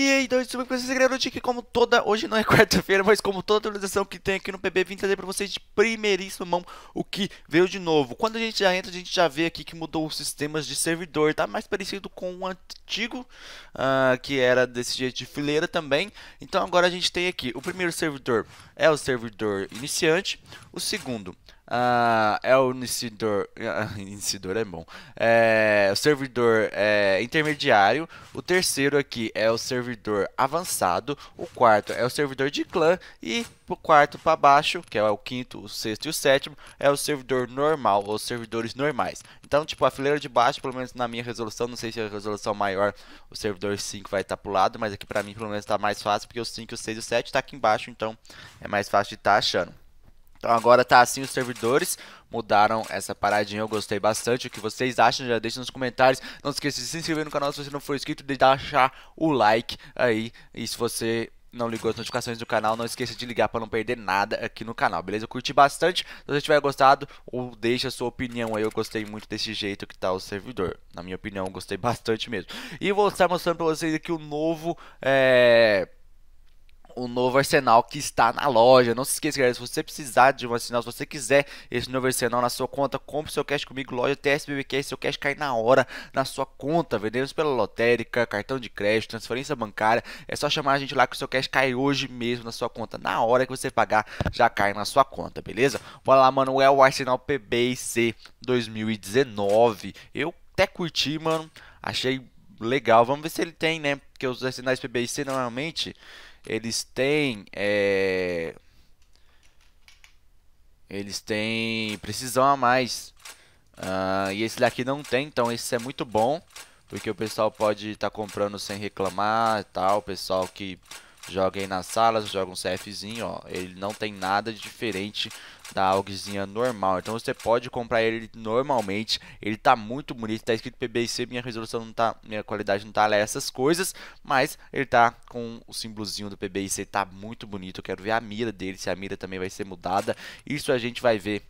E aí, dois tudo bem com vocês, galera? que como toda, hoje não é quarta-feira, mas como toda atualização que tem aqui no PB, vim trazer pra vocês de primeiríssima mão o que veio de novo. Quando a gente já entra, a gente já vê aqui que mudou os sistemas de servidor, tá? Mais parecido com o antigo, uh, que era desse jeito de fileira também. Então agora a gente tem aqui, o primeiro servidor é o servidor iniciante, o segundo ah, é o incidor, ah, incidor é bom, é o servidor é, intermediário, o terceiro aqui é o servidor avançado, o quarto é o servidor de clã e o quarto para baixo, que é o quinto, o sexto e o sétimo, é o servidor normal, ou servidores normais. Então, tipo, a fileira de baixo, pelo menos na minha resolução, não sei se é a resolução maior, o servidor 5 vai estar tá pro lado, mas aqui para mim pelo menos está mais fácil, porque o 5, o 6 e o 7 está aqui embaixo, então é mais fácil de estar tá achando. Então agora tá assim os servidores, mudaram essa paradinha, eu gostei bastante. O que vocês acham, já deixa nos comentários. Não esqueça de se inscrever no canal se você não for inscrito, de deixar o like aí. E se você não ligou as notificações do canal, não esqueça de ligar para não perder nada aqui no canal, beleza? Eu curti bastante, se você tiver gostado, ou deixa a sua opinião aí, eu gostei muito desse jeito que tá o servidor, na minha opinião, eu gostei bastante mesmo. E vou estar mostrando para vocês aqui o novo, é o novo arsenal que está na loja. Não se esqueça, galera, se você precisar de um arsenal, se você quiser esse novo arsenal na sua conta, compre seu cash comigo, loja TSBBQ, seu cash cai na hora na sua conta. Vendemos pela lotérica, cartão de crédito, transferência bancária. É só chamar a gente lá que o seu cash cai hoje mesmo na sua conta. Na hora que você pagar, já cai na sua conta, beleza? Bora lá, mano, é o Arsenal C 2019. Eu até curti, mano. Achei legal. Vamos ver se ele tem, né? Porque os sinais PBIC normalmente eles têm. É... Eles têm precisão a mais. Uh, e esse daqui não tem, então esse é muito bom. Porque o pessoal pode estar tá comprando sem reclamar e tal. O pessoal que Joga aí nas salas, joga um CFzinho, ó. Ele não tem nada de diferente da AUGzinha normal. Então você pode comprar ele normalmente. Ele tá muito bonito, tá escrito PBC, minha resolução não tá, minha qualidade não tá lá essas coisas, mas ele tá com o símbolozinho do PBC, tá muito bonito. Eu quero ver a mira dele, se a mira também vai ser mudada. Isso a gente vai ver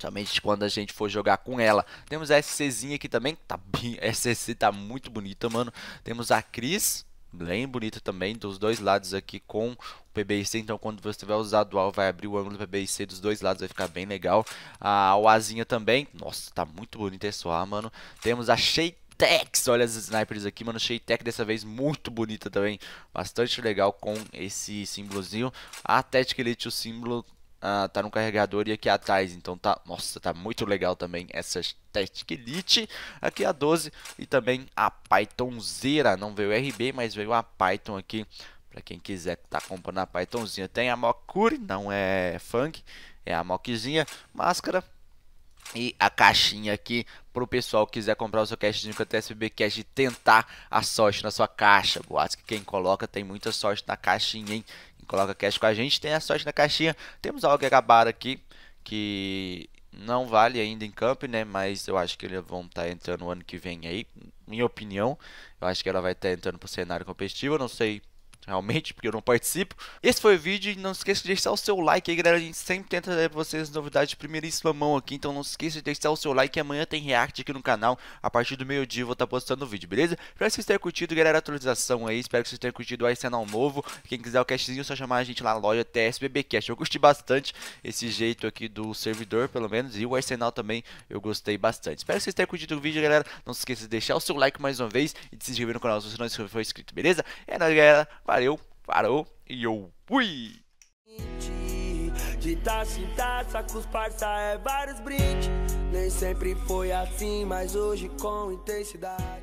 somente quando a gente for jogar com ela. Temos a SCzinha aqui também. Tá bem, a SC tá muito bonita, mano. Temos a Cris bem bonita também dos dois lados aqui com o PBIC, então quando você tiver usado o vai abrir o ângulo do PBIC dos dois lados, vai ficar bem legal. A Oazinha também, nossa, tá muito bonita esse ar, mano. Temos a Shake Tex, olha as snipers aqui, mano, Shaytech dessa vez muito bonita também, bastante legal com esse símbolozinho, a Tactic Elite, o símbolo ah, tá no carregador e aqui atrás. Então tá, nossa, tá muito legal também essa Static Elite. Aqui a 12 e também a Python Zera. Não veio RB, mas veio a Python aqui. Pra quem quiser tá comprando a Pythonzinha. Tem a Mokuri, não é Fang, é a Mokzinha. Máscara, e a caixinha aqui para o pessoal que quiser comprar o seu cash com a TSB Cash e tentar a sorte na sua caixa. acho que quem coloca tem muita sorte na caixinha, hein? Quem coloca cash com a gente tem a sorte na caixinha. Temos algo acabar aqui que não vale ainda em camp, né? Mas eu acho que eles vão estar tá entrando no ano que vem aí. Minha opinião, eu acho que ela vai estar tá entrando para o cenário competitivo. Eu não sei realmente, porque eu não participo. Esse foi o vídeo e não esqueça de deixar o seu like aí, galera. A gente sempre tenta dar pra vocês novidades de primeiríssima mão aqui, então não esqueça de deixar o seu like. Amanhã tem react aqui no canal, a partir do meio-dia eu vou estar tá postando o vídeo, beleza? Espero que vocês tenham curtido, galera, a atualização aí. Espero que vocês tenham curtido o arsenal novo. Quem quiser o cashzinho, é só chamar a gente lá na loja TSBB Cash. Eu gostei bastante esse jeito aqui do servidor, pelo menos, e o Arsenal também eu gostei bastante. Espero que vocês tenham curtido o vídeo, galera. Não se esqueça de deixar o seu like mais uma vez e de se inscrever no canal se você não for inscrito, beleza? É nóis, galera. Valeu! Valeu, parou e eu fui! De taça em taça com os parça é vários brindes Nem sempre foi assim, mas hoje com intensidade